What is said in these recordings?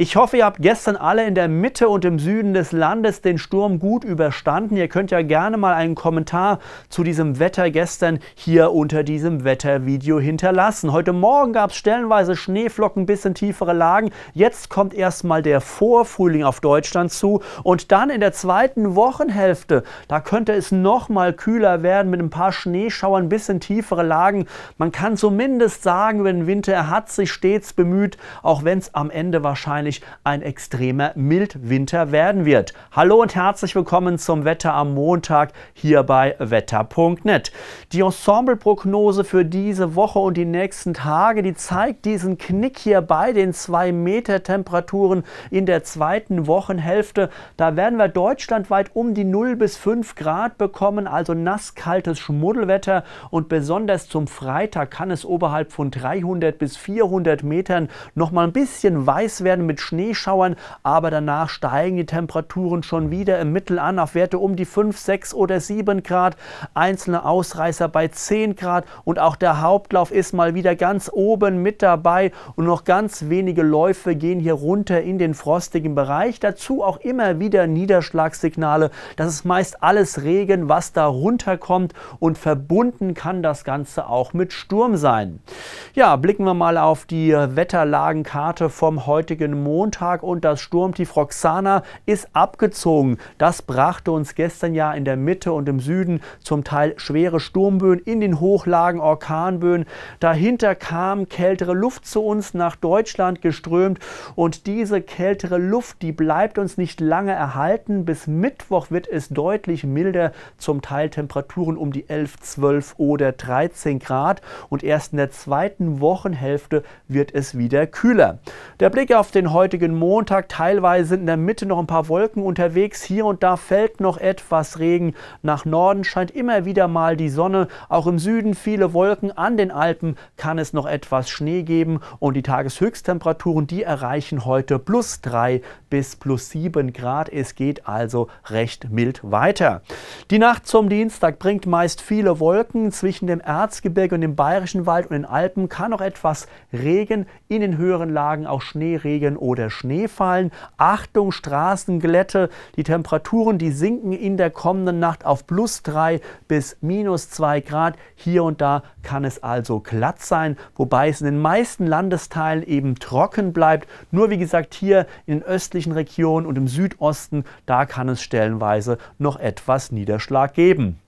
Ich hoffe, ihr habt gestern alle in der Mitte und im Süden des Landes den Sturm gut überstanden. Ihr könnt ja gerne mal einen Kommentar zu diesem Wetter gestern hier unter diesem Wettervideo hinterlassen. Heute Morgen gab es stellenweise Schneeflocken, bisschen tiefere Lagen. Jetzt kommt erstmal der Vorfrühling auf Deutschland zu und dann in der zweiten Wochenhälfte, da könnte es nochmal kühler werden mit ein paar Schneeschauern, bisschen tiefere Lagen. Man kann zumindest sagen, wenn Winter er hat sich stets bemüht, auch wenn es am Ende wahrscheinlich wahrscheinlich ein extremer Mildwinter werden wird. Hallo und herzlich willkommen zum Wetter am Montag hier bei wetter.net. Die Ensembleprognose für diese Woche und die nächsten Tage, die zeigt diesen Knick hier bei den 2 Meter Temperaturen in der zweiten Wochenhälfte. Da werden wir deutschlandweit um die 0 bis 5 Grad bekommen, also nasskaltes Schmuddelwetter und besonders zum Freitag kann es oberhalb von 300 bis 400 Metern noch mal ein bisschen weiß werden mit mit Schneeschauern, aber danach steigen die Temperaturen schon wieder im Mittel an auf Werte um die 5, 6 oder 7 Grad. Einzelne Ausreißer bei 10 Grad und auch der Hauptlauf ist mal wieder ganz oben mit dabei und noch ganz wenige Läufe gehen hier runter in den frostigen Bereich. Dazu auch immer wieder Niederschlagssignale. Das ist meist alles Regen, was da runterkommt und verbunden kann das Ganze auch mit Sturm sein. Ja, blicken wir mal auf die Wetterlagenkarte vom heutigen Montag und das Sturmtief Roxana ist abgezogen. Das brachte uns gestern ja in der Mitte und im Süden zum Teil schwere Sturmböen in den Hochlagen, Orkanböen. Dahinter kam kältere Luft zu uns nach Deutschland geströmt und diese kältere Luft, die bleibt uns nicht lange erhalten. Bis Mittwoch wird es deutlich milder, zum Teil Temperaturen um die 11, 12 oder 13 Grad und erst in der zweiten Wochenhälfte wird es wieder kühler. Der Blick auf den heutigen Montag. Teilweise sind in der Mitte noch ein paar Wolken unterwegs. Hier und da fällt noch etwas Regen. Nach Norden scheint immer wieder mal die Sonne. Auch im Süden viele Wolken. An den Alpen kann es noch etwas Schnee geben. Und die Tageshöchsttemperaturen, die erreichen heute plus 3 bis plus 7 Grad. Es geht also recht mild weiter. Die Nacht zum Dienstag bringt meist viele Wolken. Zwischen dem Erzgebirge und dem Bayerischen Wald und den Alpen kann noch etwas Regen. In den höheren Lagen auch Schneeregen oder Schnee fallen. Achtung, Straßenglätte. Die Temperaturen, die sinken in der kommenden Nacht auf plus 3 bis minus 2 Grad. Hier und da kann es also glatt sein, wobei es in den meisten Landesteilen eben trocken bleibt. Nur wie gesagt, hier in den östlichen Regionen und im Südosten, da kann es stellenweise noch etwas Niederschlag geben.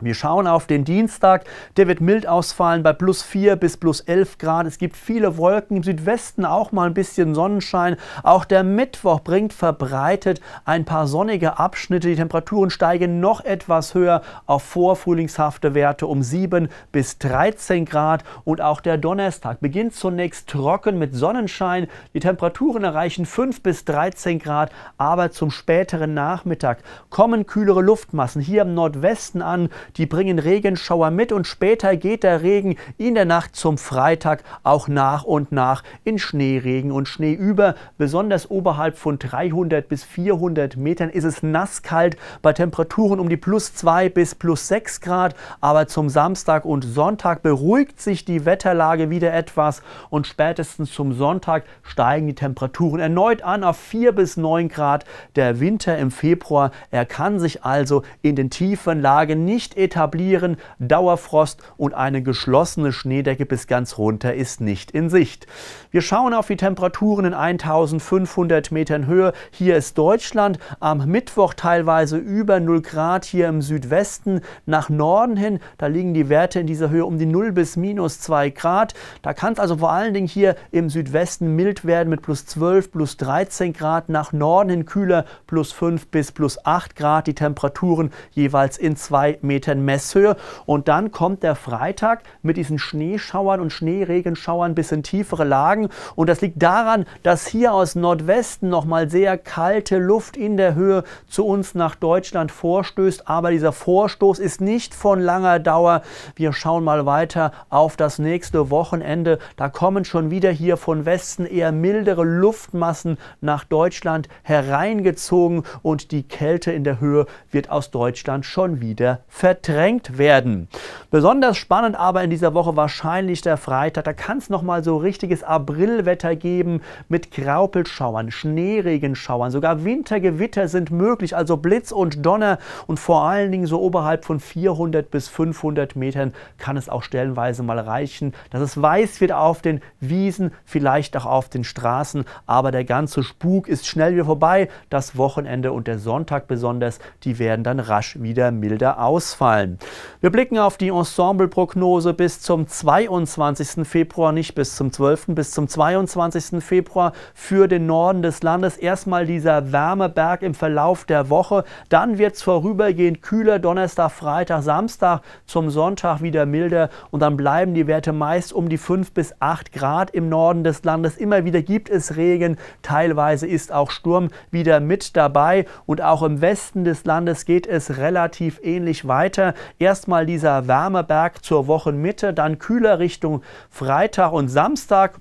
Wir schauen auf den Dienstag. Der wird mild ausfallen bei plus 4 bis plus 11 Grad. Es gibt viele Wolken. Im Südwesten auch mal ein bisschen Sonnenschein. Auch der Mittwoch bringt verbreitet ein paar sonnige Abschnitte. Die Temperaturen steigen noch etwas höher auf vorfrühlingshafte Werte um 7 bis 13 Grad. Und auch der Donnerstag beginnt zunächst trocken mit Sonnenschein. Die Temperaturen erreichen 5 bis 13 Grad. Aber zum späteren Nachmittag kommen kühlere Luftmassen hier im Nordwesten an die bringen Regenschauer mit und später geht der Regen in der Nacht zum Freitag auch nach und nach in Schneeregen und Schnee über. Besonders oberhalb von 300 bis 400 Metern ist es nasskalt bei Temperaturen um die plus 2 bis plus 6 Grad. Aber zum Samstag und Sonntag beruhigt sich die Wetterlage wieder etwas und spätestens zum Sonntag steigen die Temperaturen erneut an auf 4 bis 9 Grad. Der Winter im Februar, er kann sich also in den tiefen Lagen nicht etablieren. Dauerfrost und eine geschlossene Schneedecke bis ganz runter ist nicht in Sicht. Wir schauen auf die Temperaturen in 1500 Metern Höhe. Hier ist Deutschland am Mittwoch teilweise über 0 Grad hier im Südwesten. Nach Norden hin, da liegen die Werte in dieser Höhe um die 0 bis minus 2 Grad. Da kann es also vor allen Dingen hier im Südwesten mild werden mit plus 12, plus 13 Grad. Nach Norden hin kühler plus 5 bis plus 8 Grad. Die Temperaturen jeweils in 2 Meter Metern Messhöhe. Und dann kommt der Freitag mit diesen Schneeschauern und Schneeregenschauern bis in tiefere Lagen. Und das liegt daran, dass hier aus Nordwesten nochmal sehr kalte Luft in der Höhe zu uns nach Deutschland vorstößt. Aber dieser Vorstoß ist nicht von langer Dauer. Wir schauen mal weiter auf das nächste Wochenende. Da kommen schon wieder hier von Westen eher mildere Luftmassen nach Deutschland hereingezogen und die Kälte in der Höhe wird aus Deutschland schon wieder verdrängt verdrängt werden. Besonders spannend aber in dieser Woche wahrscheinlich der Freitag. Da kann es nochmal so richtiges Aprilwetter geben mit Graupelschauern, Schneeregenschauern, sogar Wintergewitter sind möglich, also Blitz und Donner und vor allen Dingen so oberhalb von 400 bis 500 Metern kann es auch stellenweise mal reichen, dass es weiß wird auf den Wiesen, vielleicht auch auf den Straßen, aber der ganze Spuk ist schnell wieder vorbei. Das Wochenende und der Sonntag besonders, die werden dann rasch wieder milder ausfallen ausfallen. Wir blicken auf die Ensembleprognose bis zum 22. Februar, nicht bis zum 12., bis zum 22. Februar für den Norden des Landes. Erstmal dieser Wärmeberg im Verlauf der Woche, dann wird es vorübergehend kühler, Donnerstag, Freitag, Samstag, zum Sonntag wieder milder und dann bleiben die Werte meist um die 5 bis 8 Grad im Norden des Landes. Immer wieder gibt es Regen, teilweise ist auch Sturm wieder mit dabei und auch im Westen des Landes geht es relativ ähnlich weiter weiter. Erstmal dieser Wärmeberg zur Wochenmitte, dann kühler Richtung Freitag und Samstag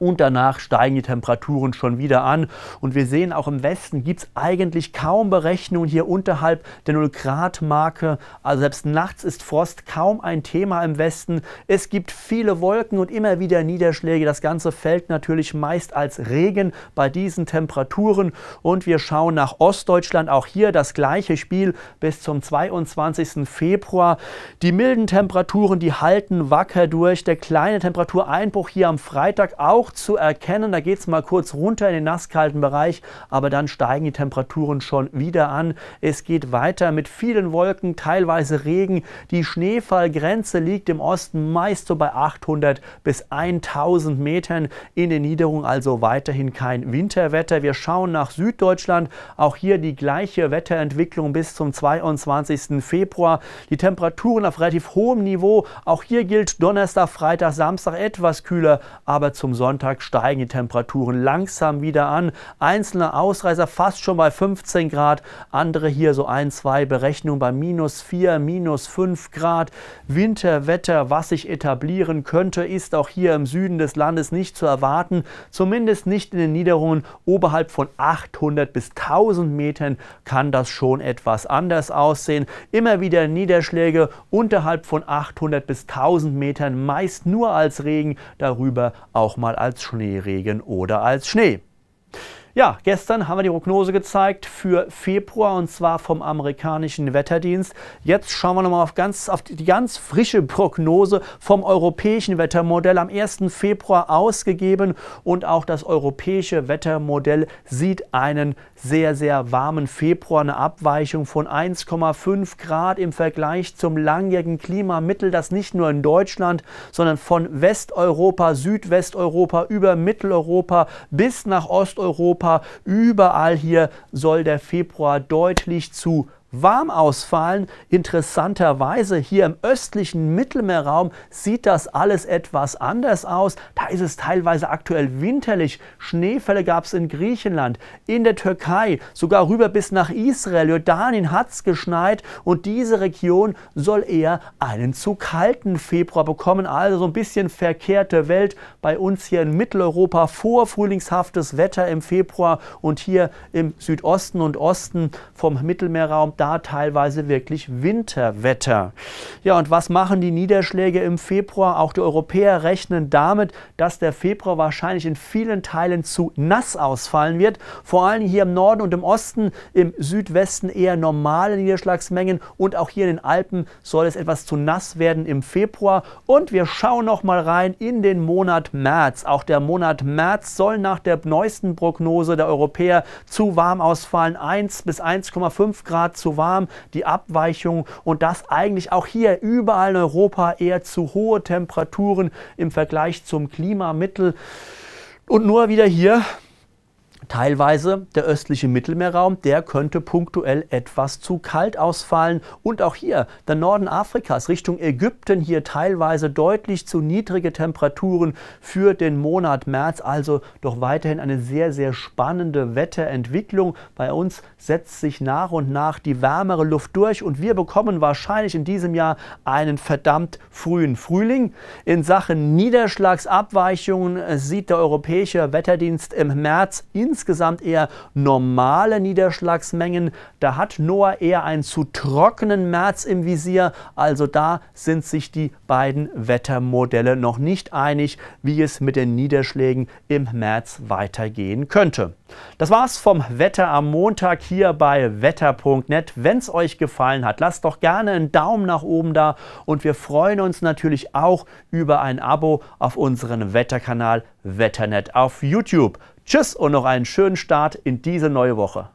und danach steigen die Temperaturen schon wieder an. Und wir sehen auch im Westen gibt es eigentlich kaum Berechnungen hier unterhalb der 0 Grad Marke. Also selbst nachts ist Frost kaum ein Thema im Westen. Es gibt viele Wolken und immer wieder Niederschläge. Das Ganze fällt natürlich meist als Regen bei diesen Temperaturen. Und wir schauen nach Ostdeutschland. Auch hier das gleiche Spiel bis zum 22. Februar. Die milden Temperaturen, die halten wacker durch. Der kleine Temperatureinbruch hier am Freitag auch auch zu erkennen. Da geht es mal kurz runter in den nasskalten Bereich, aber dann steigen die Temperaturen schon wieder an. Es geht weiter mit vielen Wolken, teilweise Regen. Die Schneefallgrenze liegt im Osten meist so bei 800 bis 1000 Metern. In den Niederungen also weiterhin kein Winterwetter. Wir schauen nach Süddeutschland. Auch hier die gleiche Wetterentwicklung bis zum 22. Februar. Die Temperaturen auf relativ hohem Niveau. Auch hier gilt Donnerstag, Freitag, Samstag etwas kühler, aber zum Sonntag Sonntag steigen die Temperaturen langsam wieder an. Einzelne Ausreißer fast schon bei 15 Grad, andere hier so ein, zwei Berechnungen bei minus 4, minus 5 Grad. Winterwetter, was sich etablieren könnte, ist auch hier im Süden des Landes nicht zu erwarten, zumindest nicht in den Niederungen oberhalb von 800 bis 1000 Metern kann das schon etwas anders aussehen. Immer wieder Niederschläge unterhalb von 800 bis 1000 Metern, meist nur als Regen, darüber auch mal als als Schneeregen oder als Schnee. Ja, gestern haben wir die Prognose gezeigt für Februar und zwar vom amerikanischen Wetterdienst. Jetzt schauen wir nochmal auf, ganz, auf die ganz frische Prognose vom europäischen Wettermodell am 1. Februar ausgegeben und auch das europäische Wettermodell sieht einen sehr, sehr warmen Februar, eine Abweichung von 1,5 Grad im Vergleich zum langjährigen Klimamittel, das nicht nur in Deutschland, sondern von Westeuropa, Südwesteuropa über Mitteleuropa bis nach Osteuropa Europa, überall hier soll der Februar deutlich zu warm ausfallen. Interessanterweise hier im östlichen Mittelmeerraum sieht das alles etwas anders aus. Da ist es teilweise aktuell winterlich. Schneefälle gab es in Griechenland, in der Türkei, sogar rüber bis nach Israel. Jordanien hat es geschneit und diese Region soll eher einen zu kalten Februar bekommen. Also so ein bisschen verkehrte Welt bei uns hier in Mitteleuropa. Vorfrühlingshaftes Wetter im Februar und hier im Südosten und Osten vom Mittelmeerraum da teilweise wirklich Winterwetter. Ja, und was machen die Niederschläge im Februar? Auch die Europäer rechnen damit, dass der Februar wahrscheinlich in vielen Teilen zu nass ausfallen wird. Vor allem hier im Norden und im Osten, im Südwesten eher normale Niederschlagsmengen und auch hier in den Alpen soll es etwas zu nass werden im Februar. Und wir schauen noch mal rein in den Monat März. Auch der Monat März soll nach der neuesten Prognose der Europäer zu warm ausfallen. 1 bis 1,5 Grad zu zu warm, die Abweichung und das eigentlich auch hier überall in Europa eher zu hohe Temperaturen im Vergleich zum Klimamittel. Und nur wieder hier Teilweise der östliche Mittelmeerraum, der könnte punktuell etwas zu kalt ausfallen. Und auch hier der Norden Afrikas Richtung Ägypten hier teilweise deutlich zu niedrige Temperaturen für den Monat März. Also doch weiterhin eine sehr, sehr spannende Wetterentwicklung. Bei uns setzt sich nach und nach die wärmere Luft durch und wir bekommen wahrscheinlich in diesem Jahr einen verdammt frühen Frühling. In Sachen Niederschlagsabweichungen sieht der Europäische Wetterdienst im März in insgesamt eher normale Niederschlagsmengen. Da hat Noah eher einen zu trockenen März im Visier. Also da sind sich die beiden Wettermodelle noch nicht einig, wie es mit den Niederschlägen im März weitergehen könnte. Das war's vom Wetter am Montag hier bei wetter.net. Wenn's euch gefallen hat, lasst doch gerne einen Daumen nach oben da und wir freuen uns natürlich auch über ein Abo auf unseren Wetterkanal Wetternet auf YouTube. Tschüss und noch einen schönen Start in diese neue Woche.